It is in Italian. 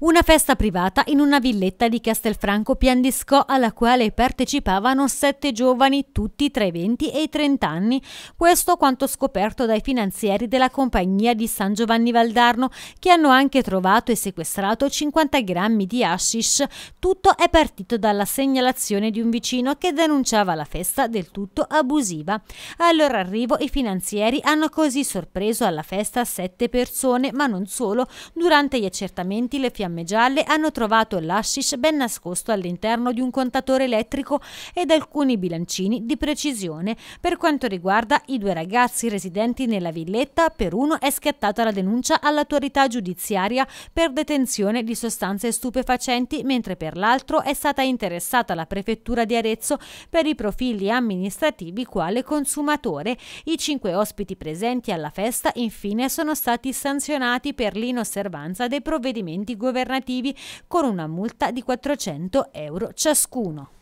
Una festa privata in una villetta di Castelfranco Piandiscò alla quale partecipavano sette giovani tutti tra i 20 e i 30 anni. Questo quanto scoperto dai finanzieri della compagnia di San Giovanni Valdarno che hanno anche trovato e sequestrato 50 grammi di hashish. Tutto è partito dalla segnalazione di un vicino che denunciava la festa del tutto abusiva. Al loro arrivo i finanzieri hanno così sorpreso alla festa sette persone, ma non solo. Durante gli accertamenti le fiamme fiamme gialle hanno trovato l'ashish ben nascosto all'interno di un contatore elettrico ed alcuni bilancini di precisione. Per quanto riguarda i due ragazzi residenti nella villetta, per uno è scattata la denuncia all'autorità giudiziaria per detenzione di sostanze stupefacenti, mentre per l'altro è stata interessata la prefettura di Arezzo per i profili amministrativi quale consumatore. I cinque ospiti presenti alla festa infine sono stati sanzionati per l'inosservanza dei provvedimenti governativi governativi con una multa di 400 euro ciascuno.